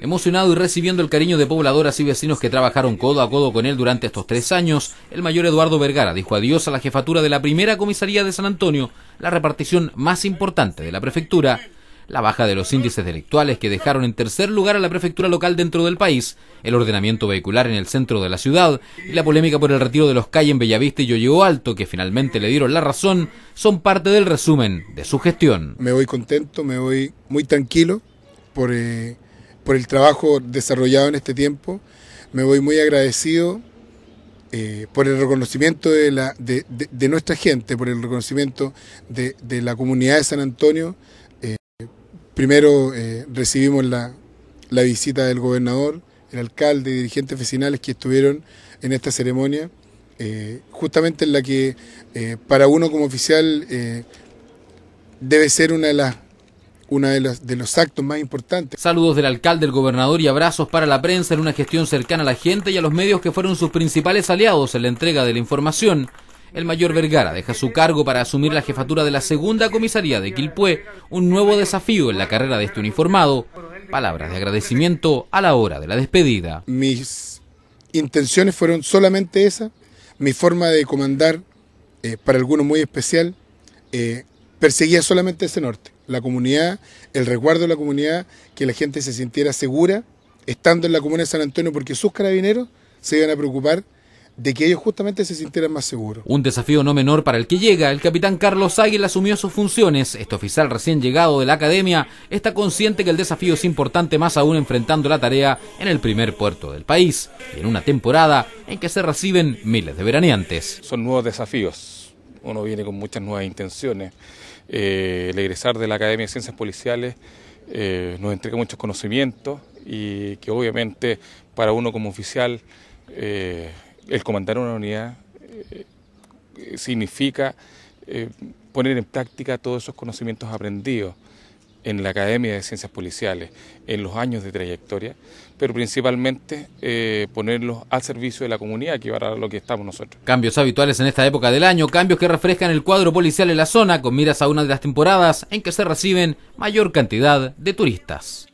Emocionado y recibiendo el cariño de pobladoras y vecinos que trabajaron codo a codo con él durante estos tres años, el mayor Eduardo Vergara dijo adiós a la jefatura de la primera comisaría de San Antonio, la repartición más importante de la prefectura, la baja de los índices delictuales que dejaron en tercer lugar a la prefectura local dentro del país, el ordenamiento vehicular en el centro de la ciudad y la polémica por el retiro de los calles en Bellavista y yoyó Alto, que finalmente le dieron la razón, son parte del resumen de su gestión. Me voy contento, me voy muy tranquilo. Eh, por, el trabajo desarrollado en este tiempo. Me voy muy agradecido eh, por el reconocimiento de, nuestra gente, por el reconocimiento de, la comunidad de San Antonio. Eh, primero recibimos la, la, visita del gobernador, el alcalde y dirigentes vecinales que estuvieron en esta ceremonia, justamente en la que para uno como oficial debe ser una de las uno de los, de los actos más importantes. Saludos del alcalde, el gobernador y abrazos para la prensa en una gestión cercana a la gente y a los medios que fueron sus principales aliados en la entrega de la información. El mayor Vergara deja su cargo para asumir la jefatura de la segunda comisaría de Quilpué, un nuevo desafío en la carrera de este uniformado. Palabras de agradecimiento a la hora de la despedida. Mis intenciones fueron solamente esa, mi forma de comandar, eh, para alguno muy especial, eh, perseguía solamente ese norte la comunidad, el recuerdo de la comunidad, que la gente se sintiera segura estando en la comuna de San Antonio, porque sus carabineros se iban a preocupar de que ellos justamente se sintieran más seguros. Un desafío no menor para el que llega. El capitán Carlos Águila asumió sus funciones. Este oficial recién llegado de la academia está consciente que el desafío es importante más aún enfrentando la tarea en el primer puerto del país, en una temporada en que se reciben miles de veraneantes. Son nuevos desafíos, uno viene con muchas nuevas intenciones. Eh, el egresar de la Academia de Ciencias Policiales eh, nos entrega muchos conocimientos y que obviamente para uno como oficial eh, el comandar una unidad significa poner en práctica todos esos conocimientos aprendidos en la Academia de Ciencias Policiales, en los años de trayectoria, pero principalmente eh, ponerlos al servicio de la comunidad, que para lo que estamos nosotros. Cambios habituales en esta época del año, cambios que refrescan el cuadro policial en la zona con miras a una de las temporadas en que se reciben mayor cantidad de turistas.